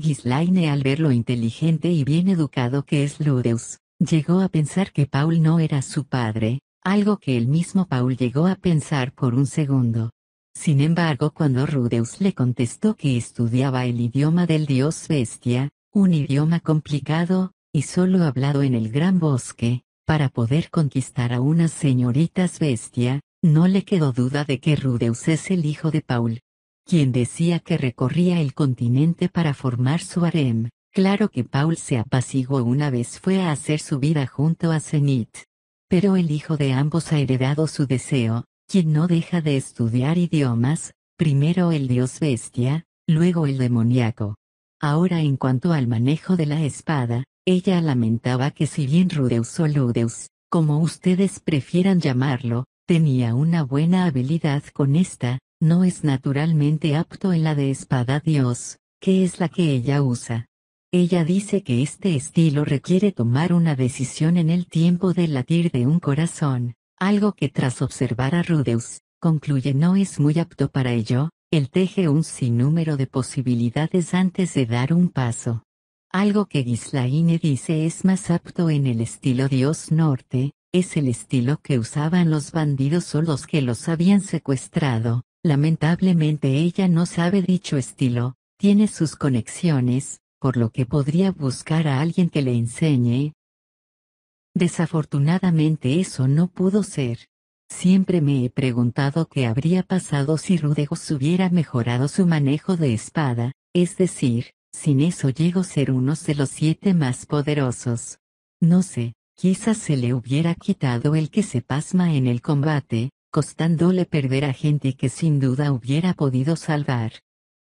Gislaine al ver lo inteligente y bien educado que es Rudeus, llegó a pensar que Paul no era su padre, algo que el mismo Paul llegó a pensar por un segundo. Sin embargo, cuando Rudeus le contestó que estudiaba el idioma del dios bestia, un idioma complicado, y solo hablado en el gran bosque, para poder conquistar a unas señoritas bestia, no le quedó duda de que Rudeus es el hijo de Paul quien decía que recorría el continente para formar su harem. Claro que Paul se apaciguó una vez fue a hacer su vida junto a Zenit. Pero el hijo de ambos ha heredado su deseo, quien no deja de estudiar idiomas, primero el dios bestia, luego el demoníaco. Ahora en cuanto al manejo de la espada, ella lamentaba que si bien Rudeus o Ludeus, como ustedes prefieran llamarlo, tenía una buena habilidad con esta, no es naturalmente apto en la de espada Dios, que es la que ella usa. Ella dice que este estilo requiere tomar una decisión en el tiempo del latir de un corazón, algo que tras observar a Rudeus, concluye no es muy apto para ello, él teje un sinnúmero de posibilidades antes de dar un paso. Algo que Gislaine dice es más apto en el estilo Dios Norte, es el estilo que usaban los bandidos o los que los habían secuestrado, Lamentablemente ella no sabe dicho estilo, tiene sus conexiones, por lo que podría buscar a alguien que le enseñe. Desafortunadamente eso no pudo ser. Siempre me he preguntado qué habría pasado si Rudegos hubiera mejorado su manejo de espada, es decir, sin eso llego a ser uno de los siete más poderosos. No sé, quizás se le hubiera quitado el que se pasma en el combate, costándole perder a gente que sin duda hubiera podido salvar.